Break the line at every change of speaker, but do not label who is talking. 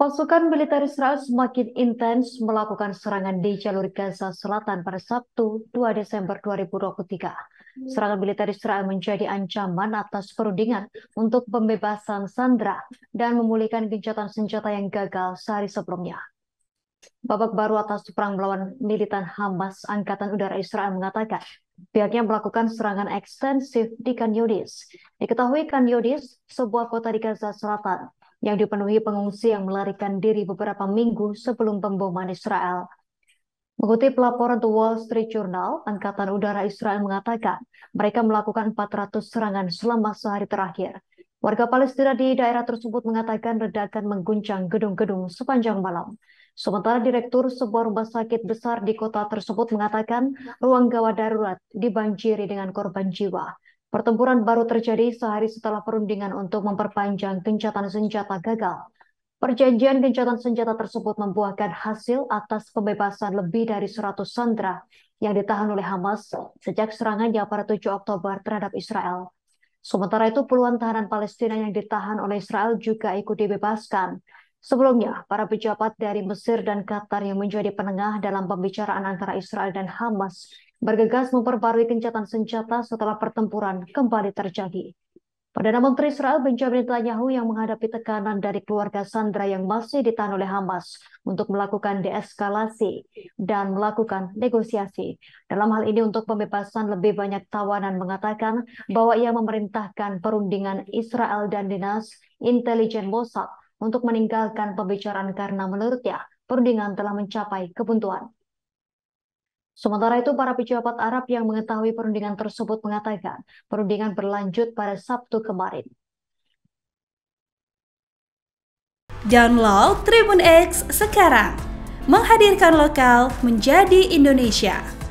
Pasukan militer Israel semakin intens melakukan serangan di jalur Gaza Selatan pada Sabtu 2 Desember 2023. Serangan militer Israel menjadi ancaman atas perundingan untuk pembebasan Sandra dan memulihkan gencatan senjata yang gagal sehari sebelumnya. Babak baru atas perang melawan militan Hamas, Angkatan Udara Israel mengatakan pihaknya melakukan serangan ekstensif di Khan Yudis. Diketahui Khan Yudis, sebuah kota di Gaza Selatan, yang dipenuhi pengungsi yang melarikan diri beberapa minggu sebelum pemboman Israel. Mengutip laporan The Wall Street Journal, Angkatan Udara Israel mengatakan mereka melakukan 400 serangan selama sehari terakhir. Warga Palestina di daerah tersebut mengatakan ledakan mengguncang gedung-gedung sepanjang malam. Sementara Direktur sebuah rumah sakit besar di kota tersebut mengatakan ruang gawat darurat dibanjiri dengan korban jiwa. Pertempuran baru terjadi sehari setelah perundingan untuk memperpanjang gencatan senjata gagal. Perjanjian gencatan senjata tersebut membuahkan hasil atas pembebasan lebih dari 100 sandera yang ditahan oleh Hamas sejak serangannya pada 7 Oktober terhadap Israel. Sementara itu puluhan tahanan Palestina yang ditahan oleh Israel juga ikut dibebaskan. Sebelumnya, para pejabat dari Mesir dan Qatar yang menjadi penengah dalam pembicaraan antara Israel dan Hamas bergegas memperbarui kencatan senjata setelah pertempuran kembali terjadi. Perdana Menteri Israel Benjamin Netanyahu yang menghadapi tekanan dari keluarga Sandra yang masih ditahan oleh Hamas untuk melakukan deeskalasi dan melakukan negosiasi. Dalam hal ini untuk pembebasan lebih banyak tawanan mengatakan bahwa ia memerintahkan perundingan Israel dan dinas intelijen Mossad untuk meninggalkan pembicaraan karena menurutnya perundingan telah mencapai kebuntuan. Sementara itu, para pejabat Arab yang mengetahui perundingan tersebut mengatakan perundingan berlanjut pada Sabtu kemarin. Download Tribun X sekarang, menghadirkan lokal menjadi Indonesia.